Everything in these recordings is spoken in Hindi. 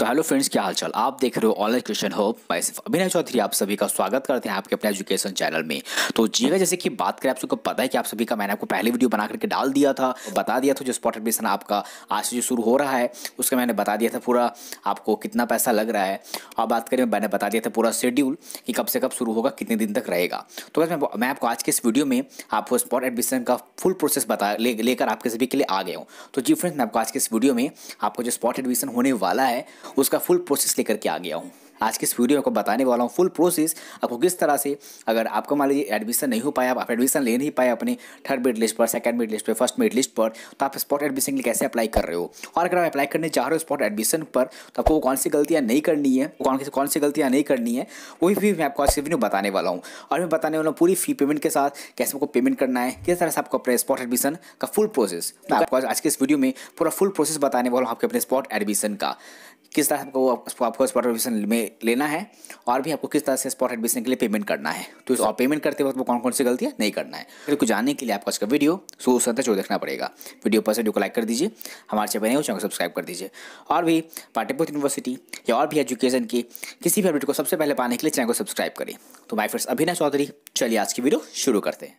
तो हेलो फ्रेंड्स क्या हालचाल आप देख रहे हो ऑनलाइन क्वेश्चन हो मैं सिर्फ अभिनय चौधरी आप सभी का स्वागत करते हैं आपके अपने एजुकेशन चैनल में तो जीएगा जैसे कि बात करें आप सबको पता है कि आप सभी का मैंने आपको पहले वीडियो बना करके डाल दिया था बता दिया था जो स्पॉट एडमिशन आपका आज से जो शुरू हो रहा है उसका मैंने बता दिया था पूरा आपको कितना पैसा लग रहा है और बात करें मैंने बता दिया था पूरा शेड्यूल कि कब से कब शुरू होगा कितने दिन तक रहेगा तो बस मैं मैं आपको आज के इस वीडियो में आपको स्पॉट एडमिशन का फुल प्रोसेस बता लेकर आपके सभी के लिए आ गया हूँ तो जी फ्रेंड्स मैं आपको आज के इस वीडियो में आपको जो स्पॉट एडमिशन होने वाला है उसका फुल प्रोसेस लेकर के आ गया हूँ आज के इस वीडियो में आपको बताने वाला हूँ फुल प्रोसेस आपको किस तरह से अगर आपको मान लीजिए एडमिशन नहीं हो पाया आप एडमिशन ले नहीं पाए अपने थर्ड मेड लिस्ट पर सेकंड मेड लिस्ट पर फर्स्ट मेड लिस्ट पर तो आप स्पॉट एडमिशन के लिए कैसे अप्लाई कर रहे हो और अगर आप अप्लाई करने चाह रहे हो स्पॉट एडमिशन पर तो आपको कौन सी गलतियाँ नहीं करनी है कौन सी कौन सी गलतियाँ नहीं करनी है वही भी मैं आपको आज के वीडियो बताने वाला हूँ और मैं बताने वाला हूँ पूरी फी पेमेंट के साथ कैसे आपको पेमेंट करना है किस तरह से आपको अपने स्पॉट एडमिशन का फुल प्रोसेस मैं आपको आज के इस वीडियो में पूरा फुल प्रोसेस बताने वाला हूँ आपके अपने स्पॉट एडमिशन का किस तरह आपको आपको स्पॉट एडमिशन में लेना है और भी आपको किस तरह से स्पॉट एडमिशन के लिए पेमेंट करना है तो इस और पेमेंट करते वक्त वो कौन कौन सी गलतियाँ नहीं करना है फिर कुछ जानने के लिए आपको इसका वीडियो शुरू से जो देखना पड़ेगा वीडियो पर वीडियो को लाइक कर दीजिए हमारे चैनल को चैनल को सब्सक्राइब कर दीजिए और भी पाटिपुर यूनिवर्सिटी या और भी एजुकेशन की किसी भी अपडेट को सबसे पहले पाने के लिए चैनल को सब्सक्राइब करें तो माई फ्रेंड्स अभिनय चौधरी चलिए आज की वीडियो शुरू करते हैं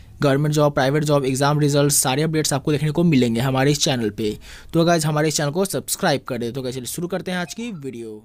government job private job exam result सारे अपडेट्स आपको देखने को मिलेंगे हमारे इस चैनल पर तो अगर हमारे इस चैनल को सब्सक्राइब कर दे तो कैसे शुरू करते हैं आज की वीडियो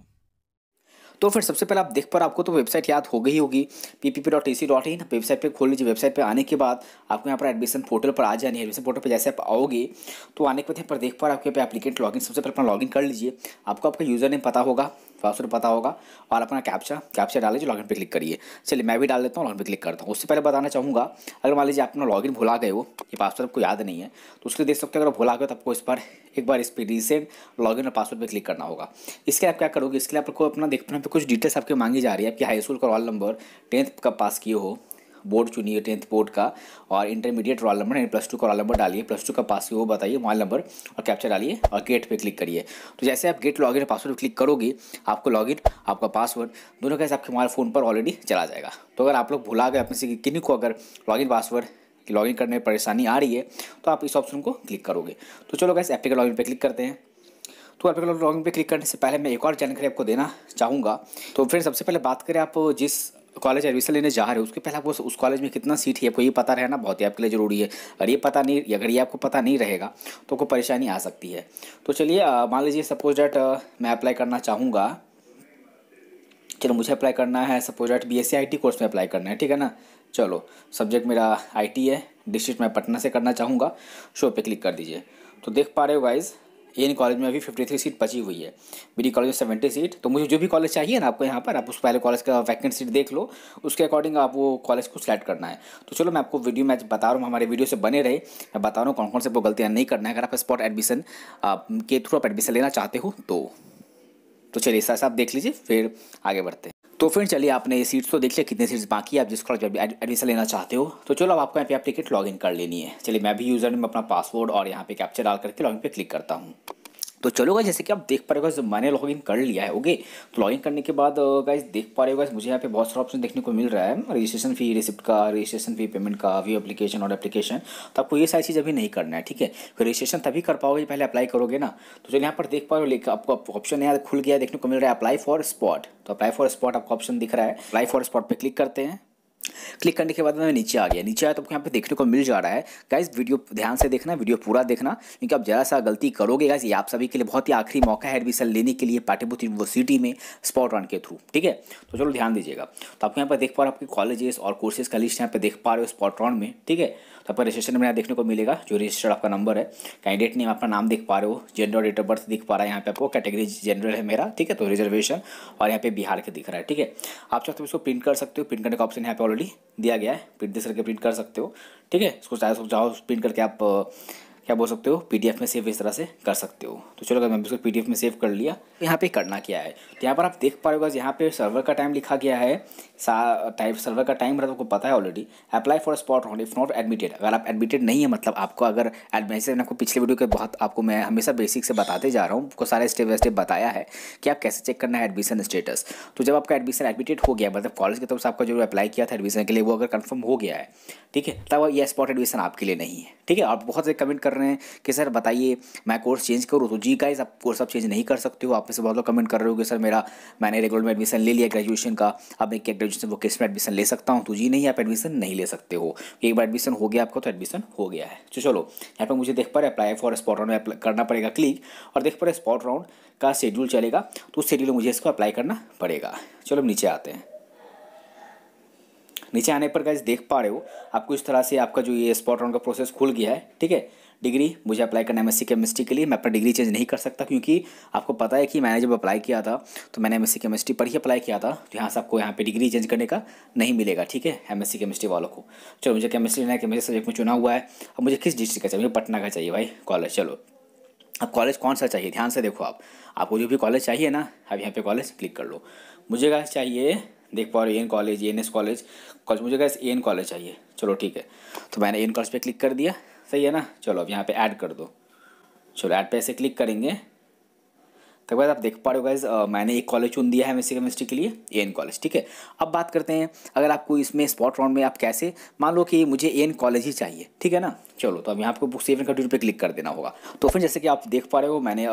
तो फिर सबसे पहले आप देख पर आपको तो वेबसाइट याद हो गई होगी P P P dot A C dot in website पर खोल लीजिए वेबसाइट पर आने के बाद आपको यहाँ पर एडमिशन पोर्टल पर आ जानी है एडमिशन पोर्टल पर जैसे आप आओगे तो आने के बाद यहाँ पर देख पर आपके यहाँ पर एप्लीकेंट लॉगिन सबसे पहले अपना लॉगिन कर लीजिए आपको आपका यूज़र नेम पता होगा पासवर्ड पता होगा और अपना कैप्चा कैप्चा डाल लीजिए लॉगिन पे क्लिक करिए चलिए मैं भी डाल देता हूँ लॉगिन पे क्लिक करता हूँ उससे पहले बताना चाहूँगा अगर मान लीजिए आपने लॉगिन भुला गए हो ये पासवर्ड आपको याद नहीं है तो उसके देख सकते हो अगर भुला गए तो आपको इस पर एक बार इस पर रिसेंट लॉगिन और पासवर्ड पर क्लिक करना होगा इसके लिए आप क्या करोगे इसके लिए आपको अपना देखना पे कुछ डिटेल्स आपके मांगी जा रही है आपकी हाई स्कूल का रॉल नंबर टेंथ कब पास किए हो बोर्ड चुनिए टेंथ बोर्ड का और इंटरमीडिएट रोल नंबर यानी प्लस टू का रोल नंबर डालिए प्लस टू का पास वो बताइए मोबाइल नंबर और कैप्चर डालिए और गेट पर क्लिक करिए तो जैसे आप गेट लॉगिन पासवर्ड क्लिक करोगे आपको लॉगिन आपका पासवर्ड दोनों कैसे आपके मोबाइल फ़ोन पर ऑलरेडी चला जाएगा तो अगर आप लोग भुला गए अपने से किन्हीं को अगर लॉगिन पासवर्ड लॉगिन करने में परेशानी आ रही है तो आप इस ऑप्शन को क्लिक करोगे तो चलो गैस लॉग लॉगिन पर क्लिक करते हैं तो लॉग लॉगिन पर क्लिक करने से पहले मैं एक और जानकारी आपको देना चाहूँगा तो फिर सबसे पहले बात करें आप जिस कॉलेज एडमिशन लेने जा रहे हो उसके पहले आपको उस कॉलेज में कितना सीट है आपको ये पता रहना बहुत ही आपके लिए ज़रूरी है अगर ये पता नहीं अगर ये आपको पता नहीं रहेगा तो आपको परेशानी आ सकती है तो चलिए मान लीजिए सपोज डैट मैं अप्लाई करना चाहूँगा चलो मुझे अप्लाई करना है suppose that B S course में अप्लाई करना है ठीक है ना चलो सब्जेक्ट मेरा आई है डिस्ट्रिक्ट मैं पटना से करना चाहूँगा शो पे क्लिक कर दीजिए तो देख पा रहे हो गाइज़ ए कॉलेज में अभी फिफ्टी थ्री सीट बची हुई है बी डी कॉलेज में सेवेंटी सीट तो मुझे जो भी कॉलेज चाहिए ना आपको यहाँ पर आप उस पहले कॉलेज का वैकेंट सीट देख लो उसके अकॉर्डिंग आप वो कॉलेज को सिलेक्ट करना है तो चलो मैं आपको वीडियो मैच बता रहा हूँ हमारे वीडियो से बने रहे मैं बता रहा हूँ कौन कौन से वो गलतियाँ नहीं करना है अगर आप स्पॉट एडमिशन के थ्रू आप एडमिशन लेना चाहते हो तो तो चलिए ऐसा आप देख लीजिए फिर आगे बढ़ते हैं तो फिर चलिए आपने ये सीट्स तो देख लिया कितने सीट्स बाकी है आप जिस कॉलेज में एडमिशन लेना चाहते हो तो चलो अब आपको यहाँ पे आप टिकट लॉगिन कर लेनी है चलिए मैं भी यूज़र में अपना पासवर्ड और यहाँ पे कैप्चर डाल करके लॉगिन पे क्लिक करता हूँ तो चलोगा जैसे कि आप देख पा रहे हो मैंने लॉग इन कर लिया है ओके तो लॉग इन करने के बाद गाइज uh, देख पा रहे हो मुझे यहाँ पे बहुत सारा ऑप्शन देखने को मिल रहा है रजिस्ट्रेशन फी रिसिप्ट का रजिस्ट्रेशन फी पेमेंट का व्यू एप्लीकेशन और एप्लीकेशन तो आपको ये सारी चीज़ अभी नहीं करना है ठीक है रजिस्ट्रेशन तभी कर पाओगे पहले अप्लाई करोगे ना तो चलो यहाँ पर देख पा रहे हो लेकिन आपको ऑप्शन यहाँ खुल गया देखने को मिल रहा है अप्लाई फॉर स्पॉट तो अप्लाई फॉर स्पॉट आपको ऑप्शन दिख रहा है अप्लाई फॉर स्पॉट पर क्लिक करते हैं क्लिक करने के बाद मैं नीचे आ गया नीचे आया तो आपको यहाँ पे देखने को मिल जा रहा है गाइज वीडियो ध्यान से देखना वीडियो पूरा देखना क्योंकि आप जरा सा गलती करोगे गाइज ये आप सभी के लिए बहुत ही आखिरी मौका है एडमिशन लेने के लिए पाटीपुत्र यूनिवर्सिटी में स्पॉट रन के थ्रू ठीक है तो चलो ध्यान दीजिएगा तो आपको यहाँ पर देख पा रहे हो आपके कॉलेजेस और कोर्सेज का लिस्ट यहाँ पर देख पा रहे हो स्पॉट रन में ठीक है तो आपका रजिस्ट्रेशन नंबर यहाँ देखने को मिलेगा जो रजिस्टर्ड आपका नंबर है कैंडिडेट नेम आपका नाम देख पा रहे हो जेंडर डेट ऑफ बर्थ दिख पा रहा है यहाँ पे आपको कैटेगरी जनरल है मेरा ठीक है तो रिजर्वेशन और यहाँ पे बिहार के दिख रहा है ठीक है आप चाहते हो तो इसको प्रिंट कर सकते हो प्रिंट करने का ऑप्शन यहाँ पे ऑलरेडी दिया गया है प्रिंट दे करके प्रिंट कर सकते हो ठीक है इसको चाहे तो चाहो प्रिंट करके आप क्या बोल सकते हो पीडीएफ में सेव इस तरह से कर सकते हो तो चलो अगर मैं इसको पीडीएफ में सेव कर लिया यहाँ पे करना क्या है तो यहाँ पर आप देख पा रहे होगा यहाँ पे सर्वर का टाइम लिखा गया है टाइप सर्वर का टाइम रहा तो आपको पता है already apply for spot on if not admitted अगर आप एडमिटेड नहीं है मतलब आपको अगर एडमिशन आपको पिछले वीडियो के बहुत आपको मैं हमेशा बेसिक से बताते जा रहा हूँ आपको सारे स्टेप बाय स्टेप बताया है कि आप कैसे चेक करना है एडमिशन स्टेटस तो जब आपका एडमिशन एडमिटेड हो गया मतलब कॉलेज की तरफ से आपका जो अप्लाई किया था एडमिशन के लिए वो अगर कन्फर्म हो गया है ठीक है तब यह स्पॉट एडमिशन आपके लिए नहीं है ठीक है आप बहुत से कमेंट कर रहे हैं कि सर बताइए मैं कोर्स चेंज करूँ तो जी का आप कोर्स आप चेंज नहीं कर सकते हो आप में से बहुत लोग कमेंट कर रहे हो कि सर मेरा मैंने रेगुलर में एडमिशन ले लिया ग्रेजुएशन का अब एक क्या ग्रेजुएशन वो किस में एडमिशन ले सकता हूँ तो जी नहीं आप एडमिशन नहीं ले सकते हो एक बार एडमिशन हो गया आपका तो एडमिशन हो गया है तो चलो यहाँ पर मुझे देख पर अप्लाई फॉर स्पॉट राउंड में करना पड़ेगा क्लिक और देख पर स्पॉट राउंड का शेड्यूल चलेगा तो उस शेड्यूल में मुझे इसको अप्लाई करना पड़ेगा चलो हम नीचे आते हैं नीचे आने पर गाइज देख पा रहे हो आपको इस तरह से आपका जो ये स्पॉट राउंड का प्रोसेस खुल गया है ठीक है डिग्री मुझे अप्लाई करना है एम केमिस्ट्री के लिए मैं अपना डिग्री चेंज नहीं कर सकता क्योंकि आपको पता है कि मैंने जब अप्लाई किया था तो मैंने एम केमिस्ट्री पर ही अप्लाई किया था तो यहाँ से आपको यहाँ पर डिग्री चेंज करने का नहीं मिलेगा ठीक है एम केमिस्ट्री वालों को चलो मुझे केमिस्ट्री लेना है केमिस्ट्री सब्जेक्ट में चुना हुआ है अब मुझे किस डिस्ट्रिक्ट का चाहिए मुझे पटना का चाहिए भाई कॉलेज चलो अब कॉलेज कौन सा चाहिए ध्यान से देखो आप आपको जो भी कॉलेज चाहिए ना अब यहाँ पे कॉलेज क्लिक कर लो मुझे क्या चाहिए देख पा रहे N college N S college college मुझे क्या एन कॉलेज चाहिए चलो ठीक है तो मैंने एन कॉलेज पे क्लिक कर दिया सही है ना चलो अब यहाँ पे ऐड कर दो चलो ऐड पे ऐसे क्लिक करेंगे तो बाद आप देख पा रहे हो गाइज मैंने एक कॉलेज चुन दिया है एम केमिस्ट्री के लिए ए एन कॉलेज ठीक है अब बात करते हैं अगर आपको इसमें स्पॉट राउंड में आप कैसे मान लो कि मुझे ए एन कॉलेज ही चाहिए ठीक है ना चलो तो अब यहाँ आपको सेवन कंट्री पर क्लिक कर देना होगा तो फिर जैसे कि आप देख पा रहे हो मैंने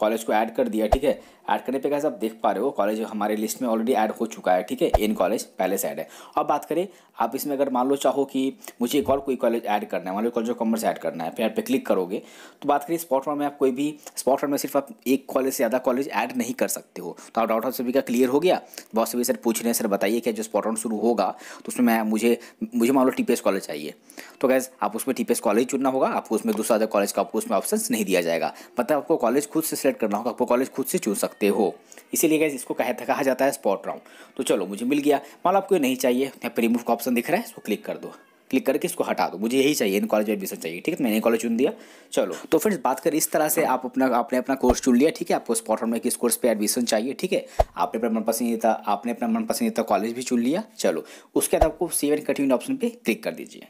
कॉलेज को ऐड कर दिया ठीक है ऐड करने पे कैसे आप देख पा रहे हो कॉलेज हमारे लिस्ट में ऑलरेडी ऐड हो चुका है ठीक है एन कॉलेज पहले से ऐड है अब बात करें आप इसमें अगर मान लो चाहो कि मुझे एक और कोई कॉलेज ऐड करना है मान लो कॉलेज ऑफ कॉमर्स ऐड करना है फिर ऐड पे क्लिक करोगे तो बात करिए स्पॉट राउंड में आप कोई भी स्पॉट राउंड में सिर्फ आप एक कॉलेज से ज़्यादा कॉलेज ऐड नहीं कर सकते हो तो आप डाउट आप सभी का क्लियर हो गया बहुत सभी सर पूछ रहे हैं सर बताइए क्या जो स्पॉट आउट शुरू होगा तो उसमें मैं मुझे मुझे मान लो टी कॉलेज चाहिए तो गैस आप उसमें टी कॉलेज चुनना होगा आपको उसमें दूसरा अदर कॉलेज का आपको उसमें ऑप्शन नहीं दिया जाएगा मतलब आपको कॉलेज खुद से सिलेक्ट करना होगा आपको कॉलेज खुद से चुन सकते हो इसीलिए गैस इसको कहा जाता है स्पॉट राउंड तो चलो मुझे मिल गया मान लो आपको नहीं चाहिए यहाँ पर रिमूव का ऑप्शन दिख रहा है उसको क्लिक कर दो क्लिक करके इसको हटा दो मुझे यही चाहिए इन कॉलेज में एडमिशन चाहिए ठीक है तो मैंने कॉलेज चुन दिया चलो तो फ्रेंड्स बात कर इस तरह से आप अपना आपने अपना कोर्स चुन लिया ठीक है आपको स्पॉट में किस कोर्स पे एडमिशन चाहिए ठीक है आपने अपना मन आपने अपना मन कॉलेज भी चुन लिया चलो उसके बाद आपको सेवन एंड ऑप्शन पर क्लिक कर दीजिए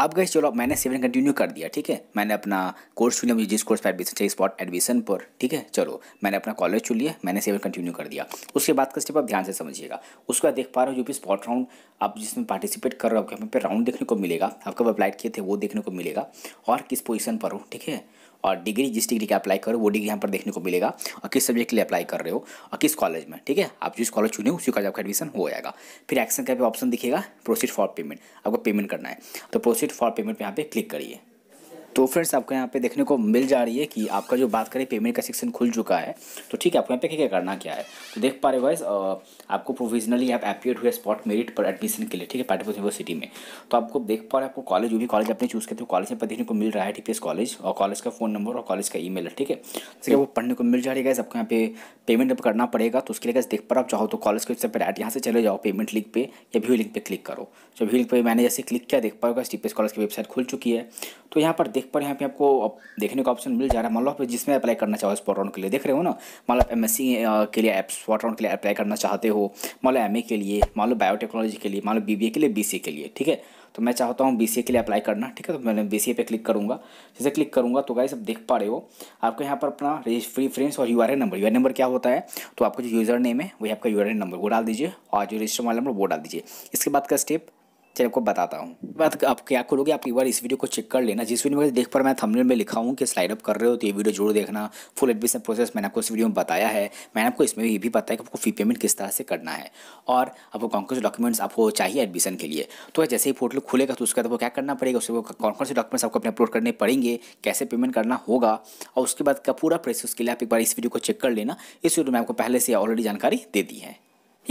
अब गए चलो मैंने सेवन कंटिन्यू कर दिया ठीक है मैंने अपना कोर्स चुन लिया मुझे जिस कोर्स पर एडमिशन चाहिए स्पॉट एडमिशन पर ठीक है चलो मैंने अपना कॉलेज चुन लिया मैंने सेवन कंटिन्यू कर दिया उसके बाद का स्टेप आप ध्यान से समझिएगा उसके बाद देख पा रहे हो जो भी स्पॉट राउंड आप जिसमें पार्टिसिपेट कर रहे हो आपके यहाँ पे राउंड देखने को मिलेगा आप कब किए थे वो देखने को मिलेगा और किस पोजिशन पर हो ठीक है और डिग्री जिस डिग्री का अप्लाई करो वो डिग्री यहाँ पर देखने को मिलेगा और किस सब्जेक्ट के लिए अप्लाई कर रहे हो और किस कॉलेज में ठीक है आप जिस कॉलेज चुने उसी कॉलेज आपका एडमिशन हो जाएगा फिर एक्शन का ऑप्शन दिखेगा प्रोसीड फॉर पेमेंट आपको पेमेंट करना है तो प्रोसीड फॉर पेमेंट पर यहाँ पर क्लिक करिए तो फ्रेंड्स आपको यहाँ पे देखने को मिल जा रही है कि आपका जो बात करें पेमेंट का सेक्शन खुल चुका है तो ठीक है आपको यहाँ पे क्या करना क्या है तो देख पा रहे वाइज आपको प्रोविजनली आप एपियड हुए स्पॉट मेरिट पर एडमिशन के लिए ठीक है पाटपुर यूनिवर्सिटी में तो आपको देख पा रहे आपको कॉलेज जो भी कॉलेज आपने चूज़ करते हो कॉलेज में पर देखने को मिल रहा है टी कॉलेज और कॉलेज का फ़ोन नंबर और कॉलेज का ई है ठीक है ठीक है वो पढ़ने को मिल जा रही है आपको यहाँ पे पेमेंट अब करना पड़ेगा तो उसके लिए देख पा आप चाहो तो कॉलेज के वेबसाइट पर ऐट यहाँ से चले जाओ पेमेंट लिंक पे या व्यू लिंक पे क्लिक करो जब व्यू लिंक पे मैंने जैसे क्लिक किया देख पाओगे टी कॉलेज की वेबसाइट खुल चुकी है तो यहाँ पर देख देख पा रहे हैं यहाँ पे आपको देखने का ऑप्शन मिल जा रहा है मान लो आप जिसमें अप्लाई करना चाहो स्पॉट राउंड के लिए देख रहे हो ना मान लो एम एस सी के लिए स्पॉट राउंड के लिए अप्लाई करना चाहते हो मान लो एम ए के लिए मान लो बायोटेक्नोलॉजी के लिए मान लो बी बी ए के लिए बी सी ए के लिए ठीक है तो मैं चाहता हूँ बी सी ए के लिए अप्लाई करना ठीक है तो मैं बी सी ए पे क्लिक करूँगा जैसे क्लिक करूँगा तो गाइस आप देख पा रहे हो आपको यहाँ पर अपना रेफरेंस और U R A number U R number क्या होता है तो आपको जो यूज़र नेम है वही आपका यू आर ए नंबर वो डाल दीजिए और जो रजिस्टर वाला नंबर वो डाल दीजिए इसके बाद का स्टेप चलिए आपको बताता हूँ बात आप क्या करोगे आप एक बार इस वीडियो को चेक कर लेना जिस वीडियो में देख पर मैं थंबनेल में लिखा हूँ कि स्लाइड अप कर रहे हो तो ये वीडियो जरूर देखना फुल एडमिशन प्रोसेस मैंने आपको इस वीडियो में बताया है मैंने आपको इसमें ये भी बताया कि आपको फी पेमेंट किस तरह से करना है और आपको कौन कौन से डॉक्यूमेंट्स आपको चाहिए एडमिशन के लिए तो जैसे ही पोर्टल खुलेगा तो उसके बाद आपको क्या करना पड़ेगा उसको कौन कौन से डॉक्यूमेंट्स आपको अपने अपलोड करने पड़ेंगे कैसे पेमेंट करना होगा और उसके बाद का पूरा प्रोसेस के लिए आप एक बार इस वीडियो को चेक कर लेना इस वीडियो में आपको पहले से ऑलरेडी जानकारी दे दी है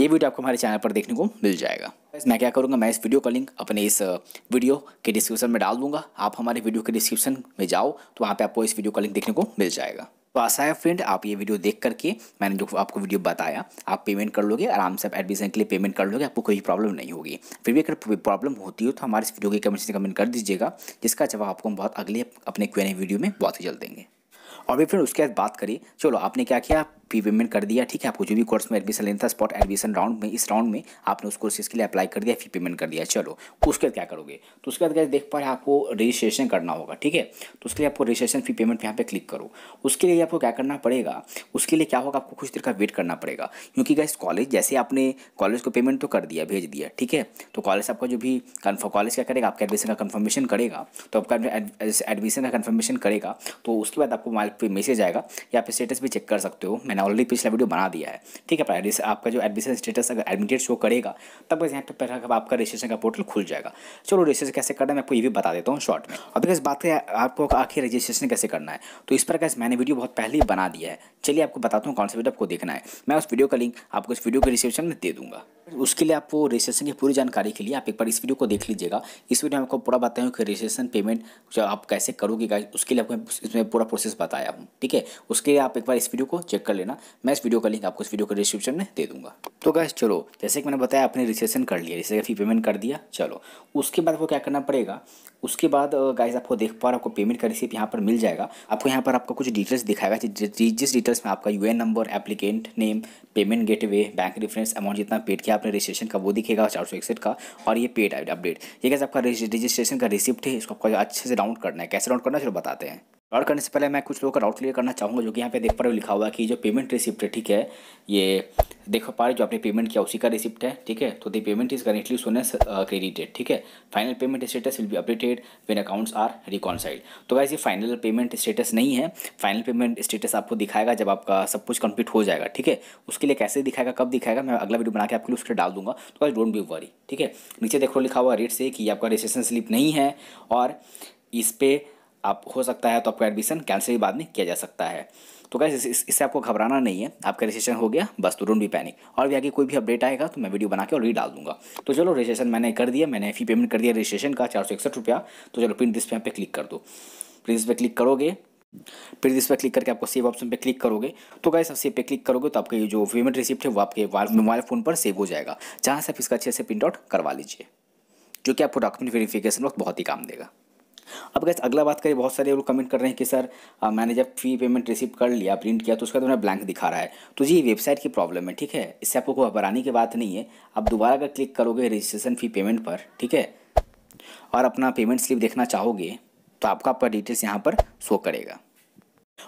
ये वीडियो आपको हमारे चैनल पर देखने को मिल जाएगा मैं क्या करूँगा मैं इस वीडियो का लिंक अपने इस वीडियो के डिस्क्रिप्शन में डाल दूंगा आप हमारे वीडियो के डिस्क्रिप्शन में जाओ तो वहाँ पर आपको इस वीडियो का लिंक देखने को मिल जाएगा तो आशा है फ्रेंड आप ये वीडियो देख करके मैंने जो आपको वीडियो बताया आप पेमेंट कर लोगे आराम से आप एडमिशन के लिए पेमेंट कर लोगे आपको कोई प्रॉब्लम नहीं होगी फिर भी अगर प्रॉब्लम होती हो तो हमारे इस वीडियो के कमेंट से कमेंट कर दीजिएगा जिसका जवाब आपको हम बहुत अगले अपने क्वेरी वीडियो में बहुत ही जल्द देंगे और भी फ्रेंड उसके बाद बात करिए चलो आपने क्या किया पी पेमेंट कर दिया ठीक है आपको जो भी कोर्स में एडमिशन लेना था स्पॉट एडमिशन राउंड में इस राउंड में आपने उस कोर्सेज के लिए अप्लाई कर दिया फी पेमेंट कर दिया चलो उसके बाद क्या करोगे तो उसके बाद क्या देख पा रहे आपको रजिस्ट्रेशन करना होगा ठीक है तो उसके लिए आपको रजिस्ट्रेशन फी पेमेंट यहाँ पे क्लिक करो उसके लिए आपको क्या करना पड़ेगा उसके लिए क्या होगा आपको कुछ देर का वेट करना पड़ेगा क्योंकि गैस कॉलेज जैसे आपने कॉलेज को पेमेंट तो कर दिया भेज दिया ठीक है तो कॉलेज आपका जो भी कन्फर्म कॉलेज क्या करेगा आपका एडमिशन का कन्फर्मेशन करेगा तो आपका एडमिशन का कन्फर्मेशन करेगा तो उसके बाद आपको मोबाइल पर मैसेज आएगा या आप स्टेटस भी चेक कर सकते हो मैंने ऑलरेडी पिछला वीडियो बना दिया है ठीक है प्राइस आपका जो एडमिशन स्टेटस अगर एडमिटेड शो करेगा तब बस यहाँ पे पहला आपका रजिस्ट्रेशन का पोर्टल खुल जाएगा चलो रजिस्ट्रेशन कैसे करना है मैं आपको ये भी बता देता हूँ शॉर्ट में अब इस बात आपको आखिर रजिस्ट्रेशन कैसे करना है तो इस पर कैसे मैंने वीडियो बहुत पहले ही बना दिया है चलिए आपको बताता हूँ कौन सा वीडियो आपको देखना है मैं उस वीडियो का लिंक आपको इस वीडियो के डिस्क्रिप्शन में दे दूँगा उसके लिए आपको रजिस्ट्रेशन की पूरी जानकारी के लिए आप एक बार इस वीडियो को देख लीजिएगा इस वीडियो में आपको पूरा बताया हूँ कि रजिस्ट्रेशन पेमेंट जो आप कैसे करोगे उसके लिए आपको इसमें पूरा प्रोसेस बताया हूँ ठीक है उसके लिए आप एक बार इस वीडियो को चेक कर लेना मैं इस वीडियो का लिंक आपको इस वीडियो को डिस्क्रिप्शन में दे दूँगा तो गैस चलो जैसे कि मैंने बताया आपने रजिस्ट्रेशन कर लिया जैसे फी पेमेंट कर दिया चलो उसके बाद आपको क्या करना पड़ेगा उसके बाद गाइज आपको देख पा रहा आपको पेमेंट का रिसिप्ट यहाँ पर मिल जाएगा आपको यहाँ पर आपको कुछ डिटेल्स दिखाएगा जिस डिटेल्स में आपका U number applicant name payment gateway bank reference amount जितना पेड किया आपने रजिस्ट्रेशन का वो दिखेगा चार सौ इकसठ का और ये पेड अपडेट ये कैसे आपका रजिस्ट्रेशन का रिसिप्ट है इसको आपको अच्छे से डाउन करना है कैसे डाउन करना है चलो बताते हैं और करने से पहले मैं कुछ लोगों का डाउट क्लियर करना चाहूँगा जो कि यहाँ पे देख पा रहे हो लिखा हुआ है कि जो पेमेंट रिसिप्ट है ठीक है ये देख पा रहे जो आपने पेमेंट किया उसी का रिसिप्ट है ठीक है तो the payment is currently shown credited ठीक है final payment status will be updated when accounts are reconciled तो वैसे फाइनल पेमेंट स्टेटस नहीं है फाइनल पेमेंट स्टेटस आपको दिखाएगा जब आपका सब कुछ कंप्लीट हो जाएगा ठीक है उसके लिए कैसे दिखाएगा कब दिखाएगा मैं अगला वीडियो बना के आपके लिए उसके डाल दूंगा तो आई डोंट बी वरी ठीक है नीचे देखो लिखा हुआ रेट से कि आपका रजिस्ट्रेशन स्लिप नहीं है और इस पर आप हो सकता है तो आपका एडमिशन कैंसिल भी बाद में किया जा सकता है तो कैसे इससे आपको घबराना नहीं है आपका रजिस्ट्रेशन हो गया बस तुरंत भी पैनिक और भी आगे कोई भी अपडेट आएगा तो मैं वीडियो बना के ऑलरेडी डाल दूंगा तो चलो रजिस्ट्रेशन मैंने कर दिया मैंने फी पेमेंट कर दिया रजिस्ट्रेशन का चार सौ इकसठ रुपया तो चलो प्रिंट डिस्प्ले पे क्लिक कर दो प्रिंट डिस्प्ले क्लिक करोगे फिर इस पर क्लिक करके आपको सेव ऑप्शन पे क्लिक करोगे तो गाइस सब सेव पे क्लिक करोगे तो आपका ये जो पेमेंट रिसिप्ट है वो आपके मोबाइल फ़ोन पर सेव हो जाएगा जहाँ से आप इसका अच्छे से प्रिंट आउट करवा लीजिए जो कि आपको डॉक्यूमेंट वेरिफिकेशन वक्त बहुत ही काम देगा अब गैस अगला बात करें बहुत सारे लोग कमेंट कर रहे हैं कि सर आ, मैंने जब फी पेमेंट रिसीव कर लिया प्रिंट किया तो उसका तुम्हें ब्लैंक दिखा रहा है तो जी वेबसाइट की प्रॉब्लम है ठीक है इससे आपको कोई घबराने की बात नहीं है आप दोबारा अगर क्लिक करोगे रजिस्ट्रेशन फ़ी पेमेंट पर ठीक है और अपना पेमेंट स्लिप देखना चाहोगे तो आपका आपका डिटेल्स यहाँ पर शो करेगा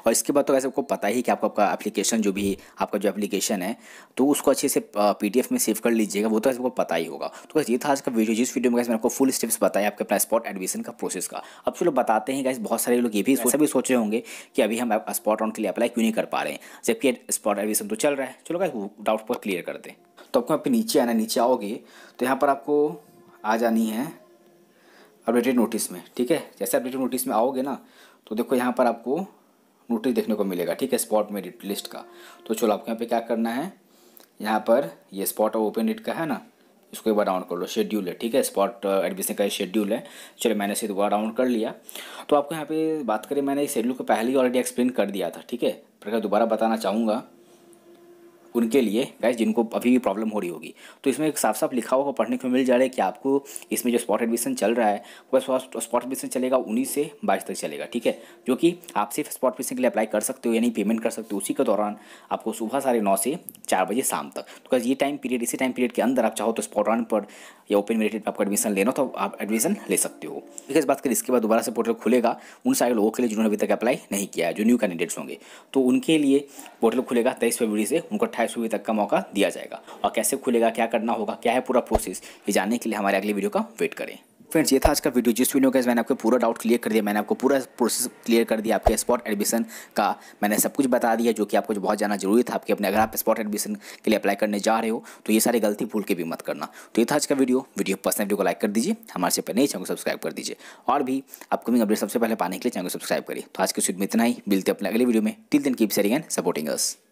और इसके बाद तो वैसे आपको पता ही कि आपको आपका एप्लीकेशन जो भी आपका जो एप्लीकेशन है तो उसको अच्छे से पीडीएफ में सेव कर लीजिएगा वो तो आपको पता ही होगा तो ये था आज का वीडियो जिस वीडियो में मैंने आपको फुल स्टेप्स बताए आपके अपना स्पॉट एडमिशन का प्रोसेस का अब चलो बताते हैं गैस बहुत सारे लोग ये भी ऐसा भी सोच रहे होंगे कि अभी हम स्पॉट ऑन के लिए अप्लाई क्यों नहीं कर पा रहे हैं जबकि स्पॉट एडमिशन तो चल रहा है चलो गैस डाउट पर क्लियर कर दें तो आपको यहाँ पर नीचे आना नीचे आओगे तो यहाँ पर आपको आ जानी है अपडेटेड नोटिस में ठीक है जैसे अपडेटेड नोटिस में आओगे ना तो देखो यहाँ पर आपको नोटिस देखने को मिलेगा ठीक है स्पॉट मेरिट लिस्ट का तो चलो आपको यहाँ पे क्या करना है यहाँ पर ये स्पॉट और ओपन डेट का है ना इसको एक बार डाउन कर लो शेड्यूल है ठीक है स्पॉट एडमिशन uh, का शेड्यूल है चलो मैंने इसे दोबारा डाउन कर लिया तो आपको यहाँ पे बात करें मैंने इस शेड्यूल को पहले ही ऑलरेडी एक्सप्लेन कर दिया था ठीक है फिर दोबारा बताना चाहूँगा उनके लिए गैस जिनको अभी भी प्रॉब्लम हो रही होगी तो इसमें एक साफ साफ लिखा होगा पढ़ने को मिल जा रहा है कि आपको इसमें जो स्पॉट एडमिशन चल रहा है वह स्पॉट एडमिशन चलेगा उन्नीस से बाईस तक चलेगा ठीक है जो कि आप सिर्फ स्पॉट एडमिशन के लिए अप्लाई कर सकते हो यानी पेमेंट कर सकते हो उसी के दौरान आपको सुबह साढ़े नौ से चार बजे शाम तक तो ये टाइम पीरियड इसी टाइम पीरियड के अंदर आप चाहो तो स्पॉट ऑन पर या ओपन मेरिटेड पर आपको एडमिशन लेना तो आप एडमिशन ले सकते हो ठीक है इस बात करें इसके बाद दोबारा से पोर्टल खुलेगा उन सारे लोगों के लिए जिन्होंने अभी तक अप्लाई नहीं किया है जो न्यू कैंडिडेट्स होंगे तो उनके लिए पोर्टल खुलेगा तेईस फरवरी से उनको अट्ठाईस सत्ताईस फरवरी तक का मौका दिया जाएगा और कैसे खुलेगा क्या करना होगा क्या है पूरा प्रोसेस ये जानने के लिए हमारे अगले वीडियो का वेट करें फ्रेंड्स ये था आज का वीडियो जिस वीडियो का मैंने आपको पूरा डाउट क्लियर कर दिया मैंने आपको पूरा प्रोसेस क्लियर कर दिया आपके स्पॉट एडमिशन का मैंने सब कुछ बता दिया जो कि आपको जो बहुत जाना जरूरी था आपके अपने अगर आप स्पॉट एडमिशन के लिए अप्लाई करने जा रहे हो तो ये सारी गलती भूल के भी मत करना तो ये था आज का वीडियो वीडियो पसंद वीडियो को लाइक कर दीजिए हमारे से नई चैनल को सब्सक्राइब कर दीजिए और भी अपकमिंग अपडेट सबसे पहले पाने के लिए चैनल को सब्सक्राइब करिए तो आज के सीट में इतना ही मिलते अपने अगले वीडियो में till then keep sharing and supporting us